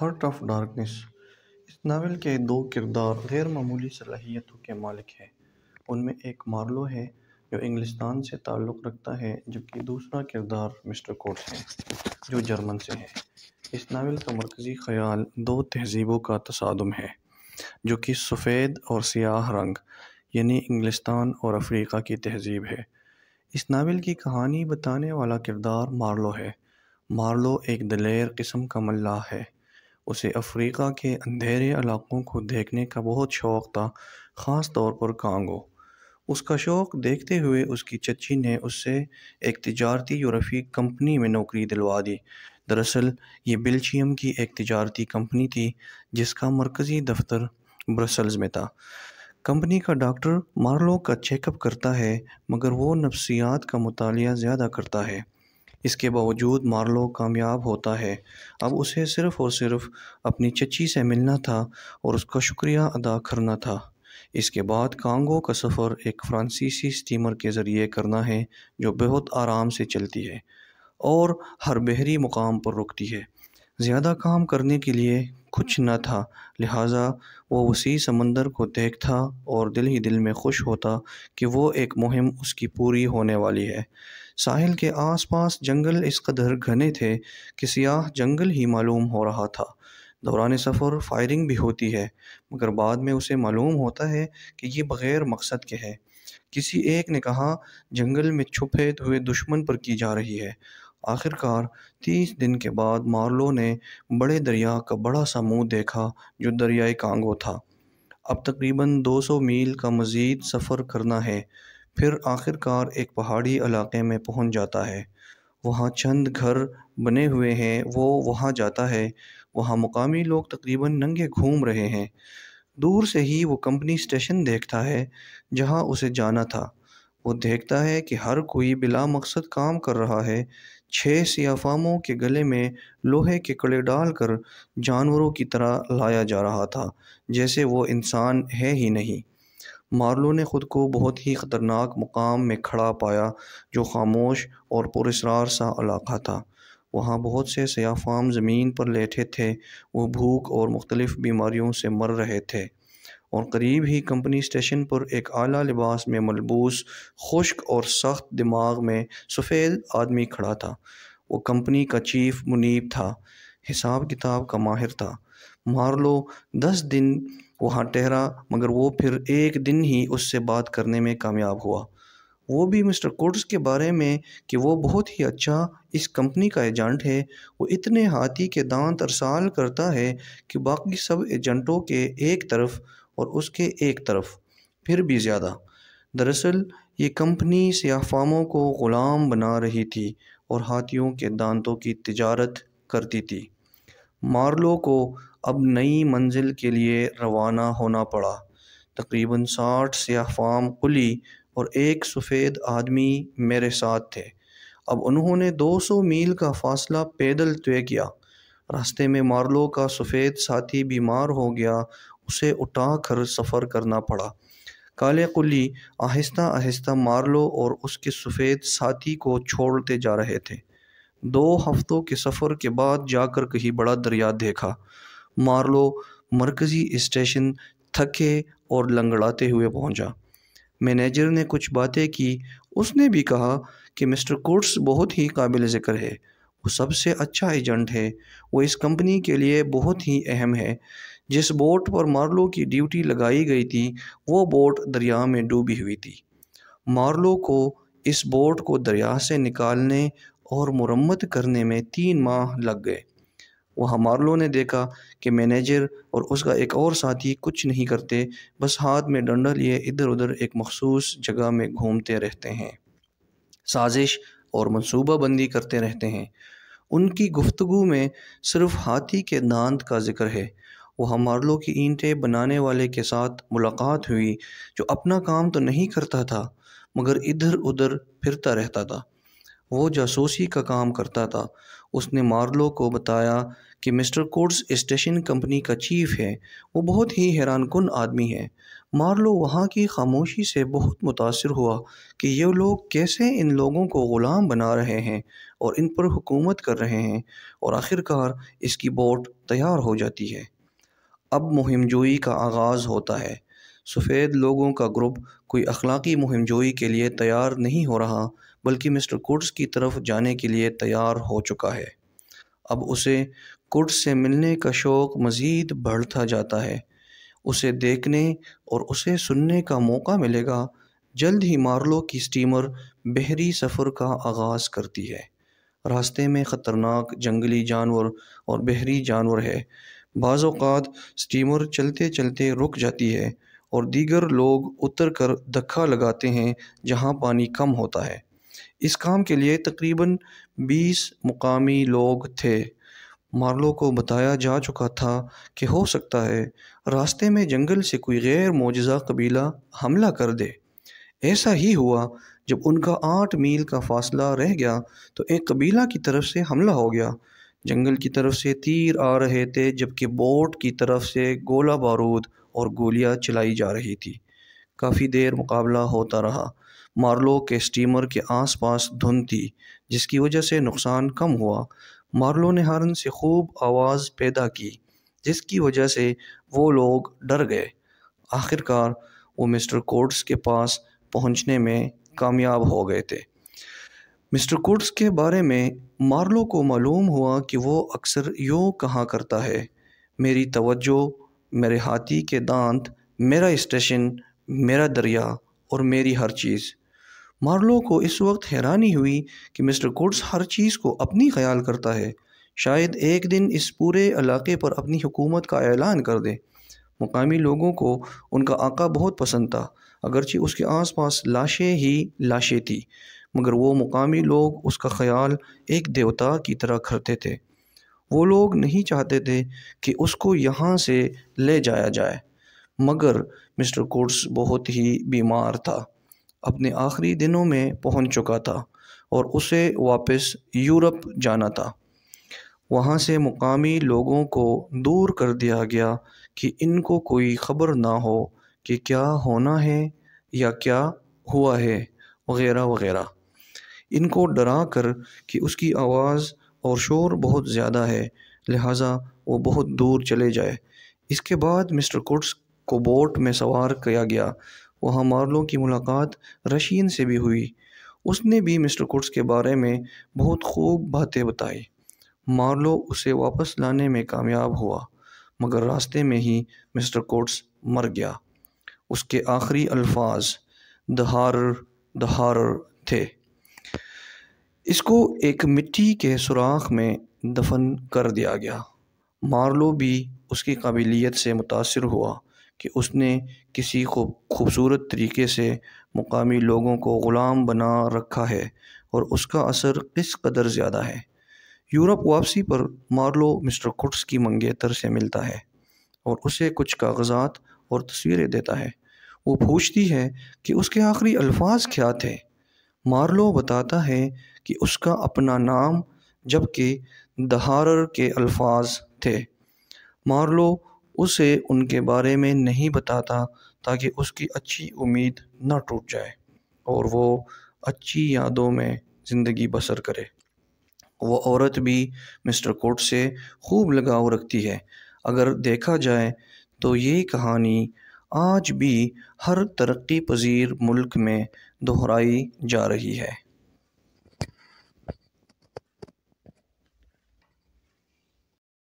Heart of darkness इस novel के दो किरदार गैर मामूली सलाहियतों के मालिक हैं उनमें एक मार्लो है जो इंग्लिस्तान से ताल्लुक़ रखता है जबकि दूसरा किरदार मिस्टर कोट है जो जर्मन से है इस नावल का मरकज़ी ख्याल दो तहजीबों का तसादम है जो कि सफ़ेद और सियाह रंग यानी इंग्लिस्तान और अफ्रीका की तहजीब है इस नावल की कहानी बताने वाला किरदार मार्लो है मार्लो एक दलेर किस्म का मल्ला है उसे अफ्रीका के अंधेरे इलाकों को देखने का बहुत शौक़ था ख़ास तौर पर कांगो उसका शौक़ देखते हुए उसकी चची ने उससे एक तजारती यूरोपी कंपनी में नौकरी दिलवा दी दरअसल ये बेल्जियम की एक तजारती कंपनी थी जिसका मरकज़ी दफ्तर ब्रसल्स में था कंपनी का डॉक्टर मार्लो का चेकअप करता है मगर वो नफ्सियात का मताल ज़्यादा करता है इसके बावजूद मार्लो कामयाब होता है अब उसे सिर्फ़ और सिर्फ अपनी चची से मिलना था और उसका शुक्रिया अदा करना था इसके बाद कांगो का सफ़र एक फ्रांसीसी स्टीमर के ज़रिए करना है जो बहुत आराम से चलती है और हर बहरी मुकाम पर रुकती है ज़्यादा काम करने के लिए कुछ न था लिहाजा वो उसी समंदर को देखता और दिल ही दिल में खुश होता कि वो एक मुहिम उसकी पूरी होने वाली है साहिल के आसपास जंगल इस कदर घने थे कि सियाह जंगल ही मालूम हो रहा था दौरान सफ़र फायरिंग भी होती है मगर बाद में उसे मालूम होता है कि ये बग़ैर मकसद के है किसी एक ने कहा जंगल में छुपे हुए दुश्मन पर की जा रही है आखिरकार तीस दिन के बाद मार्लो ने बड़े दरिया का बड़ा सा मुँह देखा जो दरियाए कांगो था अब तकरीबन 200 मील का मज़ीद सफ़र करना है फिर आखिरकार एक पहाड़ी इलाके में पहुंच जाता है वहाँ चंद घर बने हुए हैं वो वहाँ जाता है वहाँ मुकामी लोग तकरीबन नंगे घूम रहे हैं दूर से ही वो कंपनी स्टेशन देखता है जहाँ उसे जाना था वो देखता है कि हर कोई बिला मकसद काम कर रहा है छः सियाफामों के गले में लोहे के कड़े डालकर जानवरों की तरह लाया जा रहा था जैसे वो इंसान है ही नहीं मार्लो ने ख़ुद को बहुत ही ख़तरनाक मुकाम में खड़ा पाया जो खामोश और पुरसरार सा इलाका था वहाँ बहुत से सयाफाम ज़मीन पर लेटे थे वो भूख और मुख्तलिफ़ बीमारियों से मर रहे थे और करीब ही कंपनी स्टेशन पर एक आला लिबास में मलबूस खुश्क और सख्त दिमाग में सफ़ेद आदमी खड़ा था वो कंपनी का चीफ मुनीब था हिसाब किताब का माहिर था मार लो दस दिन वहाँ ठहरा मगर वो फिर एक दिन ही उससे बात करने में कामयाब हुआ वो भी मिस्टर कोट्स के बारे में कि वो बहुत ही अच्छा इस कंपनी का एजेंट है वो इतने हाथी के दांत अरसाल करता है कि बाकी सब एजेंटों के एक तरफ और उसके एक तरफ फिर भी ज़्यादा दरअसल ये कंपनी सियाफामों को ग़ुलाम बना रही थी और हाथियों के दांतों की तजारत करती थी मार्लो को अब नई मंजिल के लिए रवाना होना पड़ा तकरीबन साठ सियाफाम खुली और एक सफ़ेद आदमी मेरे साथ थे अब उन्होंने 200 मील का फासला पैदल तय किया रास्ते में मार्लो का सफ़ेद साथी बीमार हो गया उसे उठा कर सफ़र करना पड़ा काले कुली आहिस्ता आहिस्ता मार लो और उसके सफ़ेद साथी को छोड़ते जा रहे थे दो हफ्तों के सफ़र के बाद जाकर कहीं बड़ा दरिया देखा मार्लो मरकज़ी स्टेशन थके और लंगड़ाते हुए पहुंचा। मैनेजर ने कुछ बातें की उसने भी कहा कि मिस्टर कुर्स बहुत ही काबिल ज़िक्र है वो सबसे अच्छा एजेंट है वो इस कंपनी के लिए बहुत ही अहम है जिस बोट पर मार्लो की ड्यूटी लगाई गई थी वो बोट दरिया में डूबी हुई थी मार्लो को इस बोट को दरिया से निकालने और मुरम्मत करने में तीन माह लग गए वहाँ मार्लो ने देखा कि मैनेजर और उसका एक और साथी कुछ नहीं करते बस हाथ में डंडा लिए इधर उधर एक मखसूस जगह में घूमते रहते हैं साजिश और मनसूबाबंदी करते रहते हैं उनकी गुफ्तु में सिर्फ हाथी के दांत का जिक्र है वहाँ मार्लो की ईंटें बनाने वाले के साथ मुलाकात हुई जो अपना काम तो नहीं करता था मगर इधर उधर फिरता रहता था वो जासूसी का काम करता था उसने मार्लो को बताया कि मिस्टर कोड्स स्टेशन कंपनी का चीफ है वो बहुत ही हैरान कन आदमी है मार्लो वहाँ की खामोशी से बहुत मुतासर हुआ कि ये लोग कैसे इन लोगों को ग़ुलाम बना रहे हैं और इन पर हुकूमत कर रहे हैं और आखिरकार इसकी बोट तैयार हो जाती है अब मुहिम जोई का आगाज़ होता है सफ़ेद लोगों का ग्रुप कोई अखलाकी मुहिम जोई के लिए तैयार नहीं हो रहा बल्कि मिस्टर कुड्स की तरफ जाने के लिए तैयार हो चुका है अब उसे कुड्स से मिलने का शौक़ मज़ीद बढ़ता जाता है उसे देखने और उसे सुनने का मौका मिलेगा जल्द ही मार्लो की स्टीमर बहरी सफ़र का आगाज़ करती है रास्ते में ख़तरनाक जंगली जानवर और बहरी जानवर है बाज़ात स्टीमर चलते चलते रुक जाती है और दीगर लोग उतर कर धक्का लगाते हैं जहाँ पानी कम होता है इस काम के लिए तकरीबन 20 मुकामी लोग थे मार्लो को बताया जा चुका था कि हो सकता है रास्ते में जंगल से कोई गैर मोजा कबीला हमला कर दे ऐसा ही हुआ जब उनका आठ मील का फासला रह गया तो एक कबीला की तरफ से हमला हो गया जंगल की तरफ से तीर आ रहे थे जबकि बोट की तरफ से गोला बारूद और गोलियां चलाई जा रही थी काफ़ी देर मुकाबला होता रहा मार्लो के स्टीमर के आसपास धुंध थी जिसकी वजह से नुकसान कम हुआ मार्लो ने हारन से खूब आवाज़ पैदा की जिसकी वजह से वो लोग डर गए आखिरकार वो मिस्टर कोर्ट्स के पास पहुंचने में कामयाब हो गए थे मिस्टर कुर्ट्स के बारे में मार्लो को मालूम हुआ कि वो अक्सर यूँ कहा करता है मेरी तवज्जो मेरे हाथी के दांत मेरा स्टेशन मेरा दरिया और मेरी हर चीज़ मार्लो को इस वक्त हैरानी हुई कि मिस्टर कुर्ट्स हर चीज़ को अपनी ख्याल करता है शायद एक दिन इस पूरे इलाके पर अपनी हुकूमत का ऐलान कर दे मुकामी लोगों को उनका आका बहुत पसंद था अगरचि उसके आसपास लाशें ही लाशें थी मगर वो मुकामी लोग उसका ख्याल एक देवता की तरह करते थे वो लोग नहीं चाहते थे कि उसको यहाँ से ले जाया जाए मगर मिस्टर कोट्स बहुत ही बीमार था अपने आखिरी दिनों में पहुँच चुका था और उसे वापस यूरोप जाना था वहाँ से मुकामी लोगों को दूर कर दिया गया कि इनको कोई ख़बर ना हो कि क्या होना है या क्या हुआ है वगैरह वगैरह इनको डरा कर कि उसकी आवाज़ और शोर बहुत ज़्यादा है लिहाजा वो बहुत दूर चले जाए इसके बाद मिस्टर कुट्स को बोट में सवार किया गया वहाँ मार्लो की मुलाकात रशीन से भी हुई उसने भी मिस्टर कुट्स के बारे में बहुत खूब बातें बताई मार्लो उसे वापस लाने में कामयाब हुआ मगर रास्ते में ही मिस्टर कोट्स मर गया उसके आखिरी अल्फाज दहार दहार थे इसको एक मिट्टी के सुराख में दफन कर दिया गया मार्लो भी उसकी काबिलियत से मुतासर हुआ कि उसने किसी को खूबसूरत तरीके से मुकामी लोगों को ग़ुलाम बना रखा है और उसका असर किस कदर ज़्यादा है यूरोप वापसी पर मार्लो मिस्टर कुट्स की मंगेतर से मिलता है और उसे कुछ कागजात और तस्वीरें देता है वो पूछती है कि उसके आखिरी अल्फाज क्या थे मार्लो बताता है कि उसका अपना नाम जबकि दहारर के अल्फाज थे मार्लो उसे उनके बारे में नहीं बताता ताकि उसकी अच्छी उम्मीद ना टूट जाए और वो अच्छी यादों में ज़िंदगी बसर करे वो औरत भी मिस्टर कोट से खूब लगाव रखती है अगर देखा जाए तो ये कहानी आज भी हर तरक्की पजीर मुल्क में दोहराई जा रही है